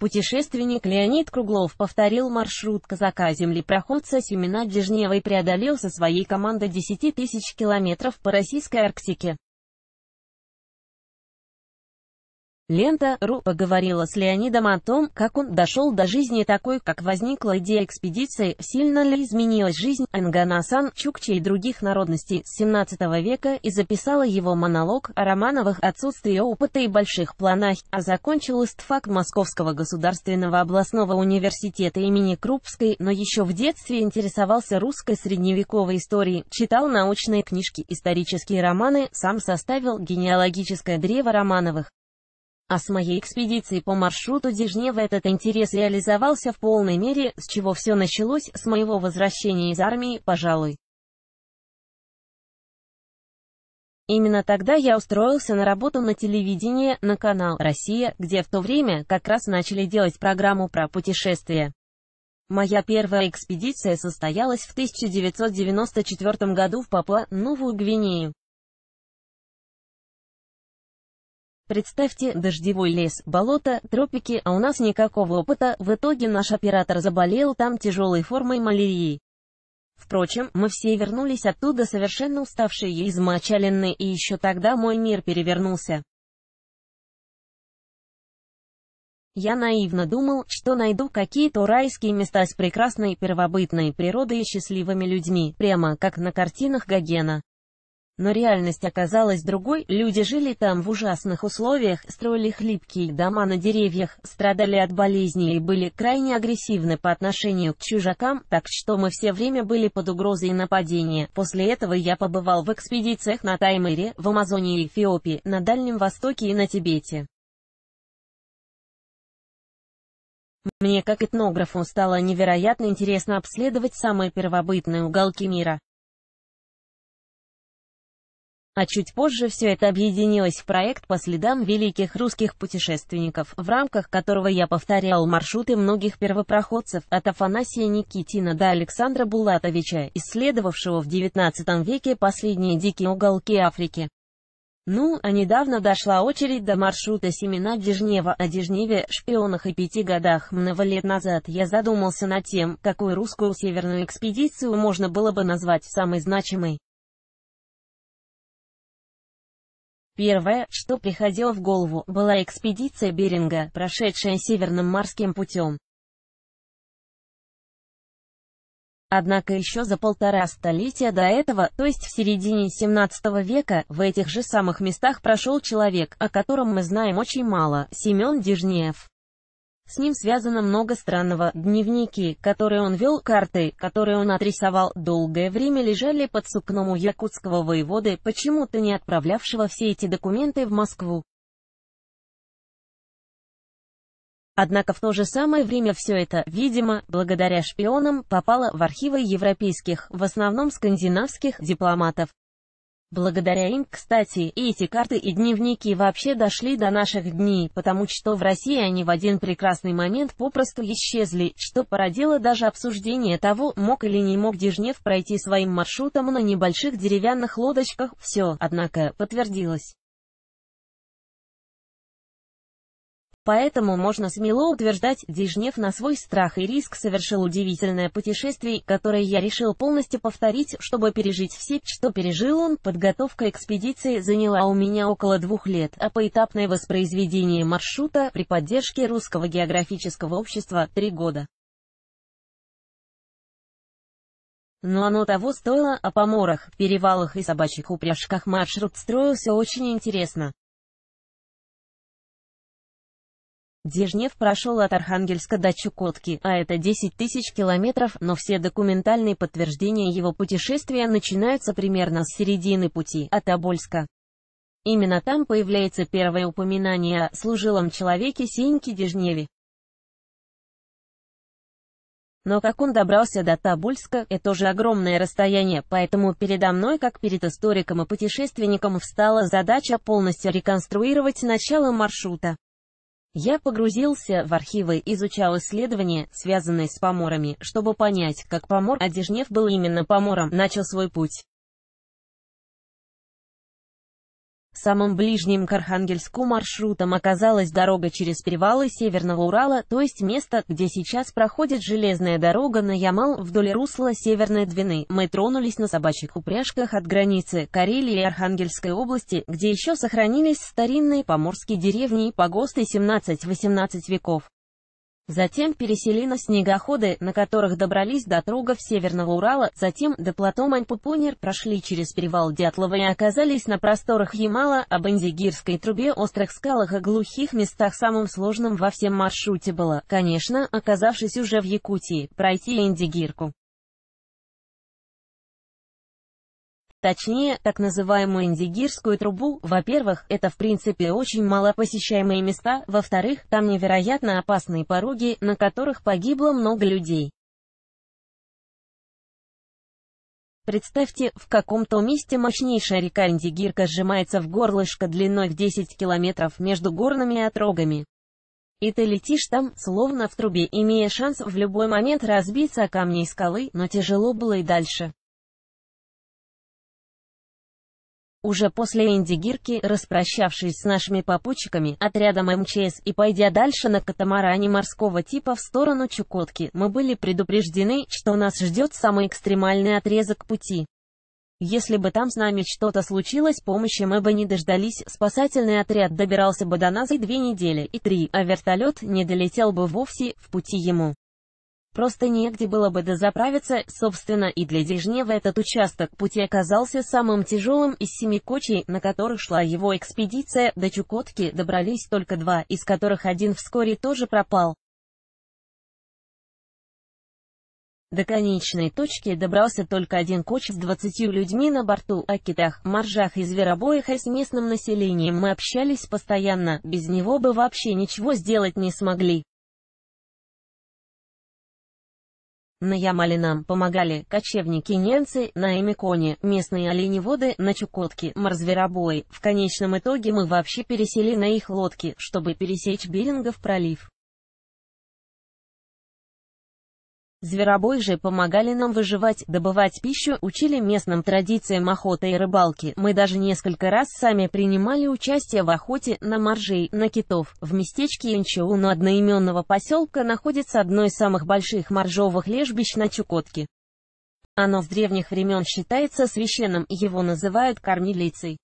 Путешественник Леонид Круглов повторил маршрут казака-землепроходца Семена Дежнева и преодолел со своей командой 10 тысяч километров по российской Арктике. Лента РУ поговорила с Леонидом о том, как он дошел до жизни такой, как возникла идея экспедиции, сильно ли изменилась жизнь Энганасан, Чукчи и других народностей с 17 века и записала его монолог о Романовых отсутствии опыта и больших планах, а закончил истфак Московского государственного областного университета имени Крупской, но еще в детстве интересовался русской средневековой историей, читал научные книжки, исторические романы, сам составил генеалогическое древо Романовых. А с моей экспедицией по маршруту Дежнева этот интерес реализовался в полной мере, с чего все началось, с моего возвращения из армии, пожалуй. Именно тогда я устроился на работу на телевидение на канал «Россия», где в то время как раз начали делать программу про путешествия. Моя первая экспедиция состоялась в 1994 году в Папуа-Новую Гвинею. Представьте, дождевой лес, болото, тропики, а у нас никакого опыта, в итоге наш оператор заболел там тяжелой формой малярии. Впрочем, мы все вернулись оттуда совершенно уставшие и измочаленные, и еще тогда мой мир перевернулся. Я наивно думал, что найду какие-то райские места с прекрасной первобытной природой и счастливыми людьми, прямо как на картинах Гогена. Но реальность оказалась другой, люди жили там в ужасных условиях, строили хлипкие дома на деревьях, страдали от болезней и были крайне агрессивны по отношению к чужакам, так что мы все время были под угрозой нападения. После этого я побывал в экспедициях на Таймыре, в Амазонии и Эфиопии, на Дальнем Востоке и на Тибете. Мне как этнографу стало невероятно интересно обследовать самые первобытные уголки мира. А чуть позже все это объединилось в проект по следам великих русских путешественников, в рамках которого я повторял маршруты многих первопроходцев, от Афанасия Никитина до Александра Булатовича, исследовавшего в XIX веке последние дикие уголки Африки. Ну, а недавно дошла очередь до маршрута семена Дежнева. О Дежневе, шпионах и пяти годах много лет назад я задумался над тем, какую русскую северную экспедицию можно было бы назвать самой значимой. Первое, что приходило в голову, была экспедиция Беринга, прошедшая Северным морским путем. Однако еще за полтора столетия до этого, то есть в середине 17 века, в этих же самых местах прошел человек, о котором мы знаем очень мало, Семен Дежнев. С ним связано много странного. Дневники, которые он вел, карты, которые он отрисовал, долгое время лежали под сукном у якутского воеводы, почему-то не отправлявшего все эти документы в Москву. Однако в то же самое время все это, видимо, благодаря шпионам, попало в архивы европейских, в основном скандинавских, дипломатов. Благодаря им, кстати, и эти карты и дневники вообще дошли до наших дней, потому что в России они в один прекрасный момент попросту исчезли, что породило даже обсуждение того, мог или не мог Дежнев пройти своим маршрутом на небольших деревянных лодочках, все, однако, подтвердилось. Поэтому можно смело утверждать, Дежнев на свой страх и риск совершил удивительное путешествие, которое я решил полностью повторить, чтобы пережить все, что пережил он. Подготовка экспедиции заняла у меня около двух лет, а поэтапное воспроизведение маршрута при поддержке Русского географического общества – три года. Но оно того стоило, о а поморах, перевалах и собачьих упряжках маршрут строился очень интересно. Дежнев прошел от Архангельска до Чукотки, а это 10 тысяч километров, но все документальные подтверждения его путешествия начинаются примерно с середины пути, от Обольска. Именно там появляется первое упоминание о служилом человеке Сеньке Дежневе. Но как он добрался до Тобольска, это же огромное расстояние, поэтому передо мной, как перед историком и путешественником, встала задача полностью реконструировать начало маршрута. Я погрузился в архивы, изучал исследования, связанные с поморами, чтобы понять, как помор Одежнев был именно помором, начал свой путь. Самым ближним к Архангельску маршрутом оказалась дорога через перевалы Северного Урала, то есть место, где сейчас проходит железная дорога на Ямал вдоль русла Северной Двины. Мы тронулись на собачьих упряжках от границы Карелии и Архангельской области, где еще сохранились старинные поморские деревни и погосты 17-18 веков. Затем пересели на снегоходы, на которых добрались до трогов Северного Урала, затем до плато Маньпупунер прошли через перевал Дятлова и оказались на просторах Ямала, об а Индигирской трубе, острых скалах и глухих местах самым сложным во всем маршруте было, конечно, оказавшись уже в Якутии, пройти Индигирку. Точнее, так называемую Индигирскую трубу, во-первых, это в принципе очень мало посещаемые места, во-вторых, там невероятно опасные пороги, на которых погибло много людей. Представьте, в каком-то месте мощнейшая река Индигирка сжимается в горлышко длиной в 10 километров между горными отрогами. И ты летишь там, словно в трубе, имея шанс в любой момент разбиться о камни и скалы, но тяжело было и дальше. Уже после Индигирки, распрощавшись с нашими попутчиками, отрядом МЧС и пойдя дальше на катамаране морского типа в сторону Чукотки, мы были предупреждены, что нас ждет самый экстремальный отрезок пути. Если бы там с нами что-то случилось, помощи мы бы не дождались, спасательный отряд добирался бы до нас и две недели, и три, а вертолет не долетел бы вовсе, в пути ему. Просто негде было бы дозаправиться, собственно, и для Дежнева этот участок пути оказался самым тяжелым из семи кочей, на которых шла его экспедиция, до Чукотки добрались только два, из которых один вскоре тоже пропал. До конечной точки добрался только один коч с 20 людьми на борту, о китах, моржах и зверобоях и с местным населением мы общались постоянно, без него бы вообще ничего сделать не смогли. На Ямале нам помогали кочевники немцы, на Эмиконе, местные оленеводы, на Чукотке, морзверобои. В конечном итоге мы вообще пересели на их лодки, чтобы пересечь Берингов пролив. Зверобой же помогали нам выживать, добывать пищу, учили местным традициям охоты и рыбалки. Мы даже несколько раз сами принимали участие в охоте на моржей, на китов. В местечке Инчу на одноименного поселка находится одно из самых больших моржовых лежбищ на Чукотке. Оно с древних времен считается священным, его называют кормилицей.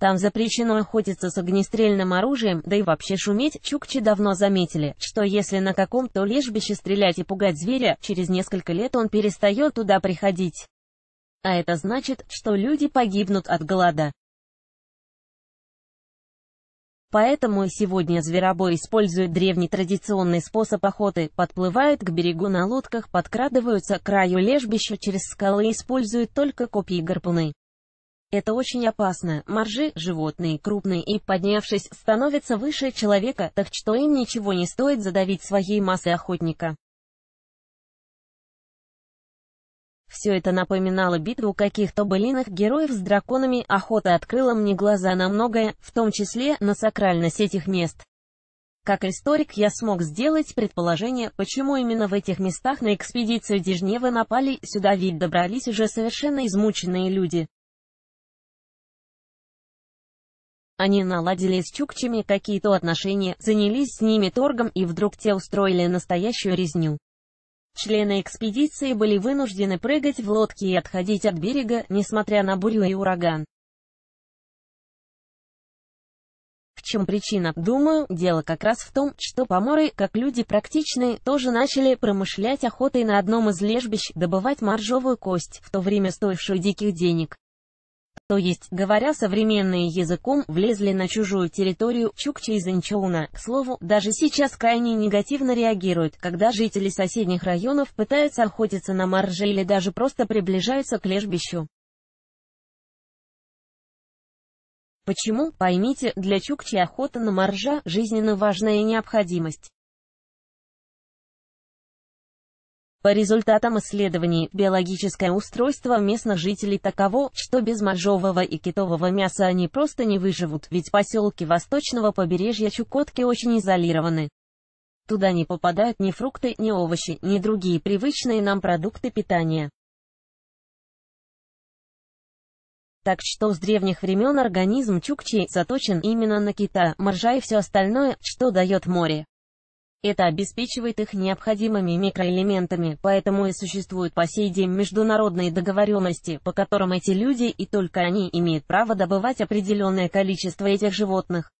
Там запрещено охотиться с огнестрельным оружием, да и вообще шуметь. Чукчи давно заметили, что если на каком-то лежбище стрелять и пугать зверя, через несколько лет он перестает туда приходить. А это значит, что люди погибнут от голода. Поэтому сегодня зверобой использует древний традиционный способ охоты, подплывают к берегу на лодках, подкрадываются к краю лежбища через скалы и используют только копья и гарпуны. Это очень опасно. Моржи — животные крупные и, поднявшись, становятся выше человека, так что им ничего не стоит задавить своей массой охотника. Все это напоминало битву каких-то былиных героев с драконами, охота открыла мне глаза на многое, в том числе на сакральность этих мест. Как историк я смог сделать предположение, почему именно в этих местах на экспедицию Дежнева напали, сюда ведь добрались уже совершенно измученные люди. Они наладили с чукчами какие-то отношения, занялись с ними торгом и вдруг те устроили настоящую резню. Члены экспедиции были вынуждены прыгать в лодки и отходить от берега, несмотря на бурю и ураган. В чем причина? Думаю, дело как раз в том, что поморы, как люди практичные, тоже начали промышлять охотой на одном из лежбищ, добывать моржовую кость, в то время стоившую диких денег. То есть, говоря современным языком, влезли на чужую территорию Чукчи из Инчоуна. К слову, даже сейчас крайне негативно реагируют, когда жители соседних районов пытаются охотиться на маржи или даже просто приближаются к лежбищу. Почему? Поймите, для Чукчи охота на маржа жизненно важная необходимость. По результатам исследований, биологическое устройство местных жителей таково, что без моржового и китового мяса они просто не выживут, ведь поселки восточного побережья Чукотки очень изолированы. Туда не попадают ни фрукты, ни овощи, ни другие привычные нам продукты питания. Так что с древних времен организм чукчей заточен именно на кита, моржа и все остальное, что дает море. Это обеспечивает их необходимыми микроэлементами, поэтому и существуют по сей день международные договоренности, по которым эти люди и только они имеют право добывать определенное количество этих животных.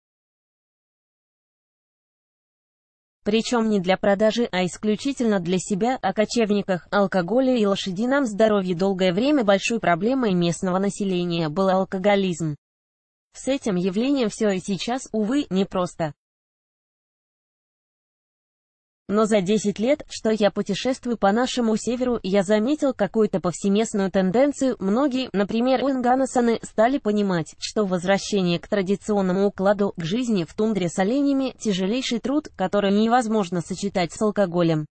причем не для продажи, а исключительно для себя, о кочевниках, алкоголе и лошадином здоровье долгое время большой проблемой местного населения был алкоголизм. С этим явлением все и сейчас, увы, непросто. Но за 10 лет, что я путешествую по нашему северу, я заметил какую-то повсеместную тенденцию. Многие, например, уэнганасаны, стали понимать, что возвращение к традиционному укладу, к жизни в тундре с оленями – тяжелейший труд, который невозможно сочетать с алкоголем.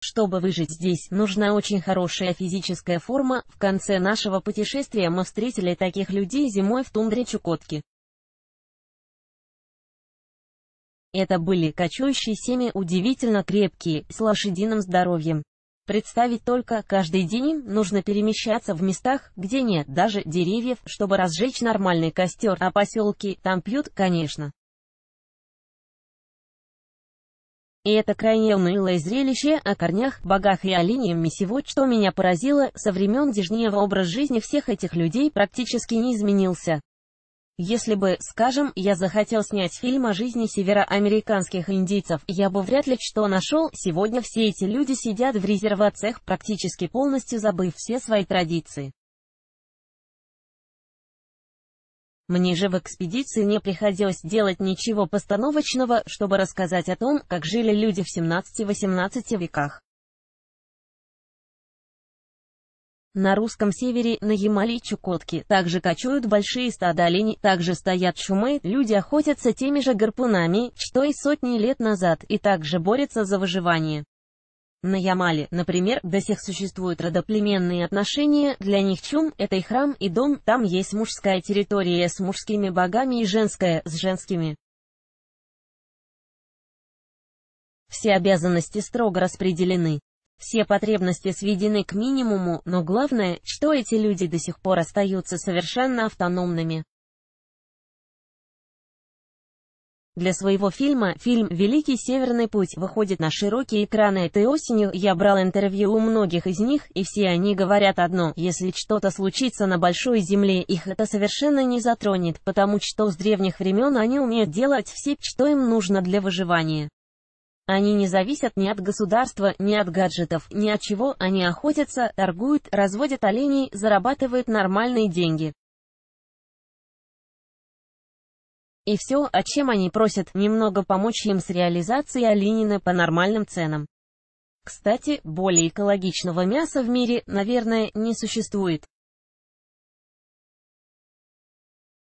Чтобы выжить здесь, нужна очень хорошая физическая форма. В конце нашего путешествия мы встретили таких людей зимой в тундре Чукотки. Это были кочующие семьи, удивительно крепкие, с лошадиным здоровьем. Представить только, каждый день им нужно перемещаться в местах, где нет даже деревьев, чтобы разжечь нормальный костер, а поселки там пьют, конечно. И это крайне унылое зрелище о корнях, богах и олене всего, что меня поразило, со времен Дежнева образ жизни всех этих людей практически не изменился. Если бы, скажем, я захотел снять фильм о жизни североамериканских индейцев, я бы вряд ли что нашел. Сегодня все эти люди сидят в резервациях, практически полностью забыв все свои традиции. Мне же в экспедиции не приходилось делать ничего постановочного, чтобы рассказать о том, как жили люди в 17-18 веках. На русском севере, на Ямале Чукотки, также кочуют большие стада оленей, также стоят чумы, люди охотятся теми же гарпунами, что и сотни лет назад, и также борются за выживание. На Ямале, например, до сих существуют родоплеменные отношения, для них чум – это и храм, и дом, там есть мужская территория с мужскими богами и женская, с женскими. Все обязанности строго распределены. Все потребности сведены к минимуму, но главное, что эти люди до сих пор остаются совершенно автономными. Для своего фильма, фильм «Великий Северный путь» выходит на широкие экраны этой осенью. Я брал интервью у многих из них, и все они говорят одно. Если что-то случится на Большой Земле, их это совершенно не затронет, потому что с древних времен они умеют делать все, что им нужно для выживания. Они не зависят ни от государства, ни от гаджетов, ни от чего, они охотятся, торгуют, разводят оленей, зарабатывают нормальные деньги. И все, о чем они просят, немного помочь им с реализацией оленины по нормальным ценам. Кстати, более экологичного мяса в мире, наверное, не существует.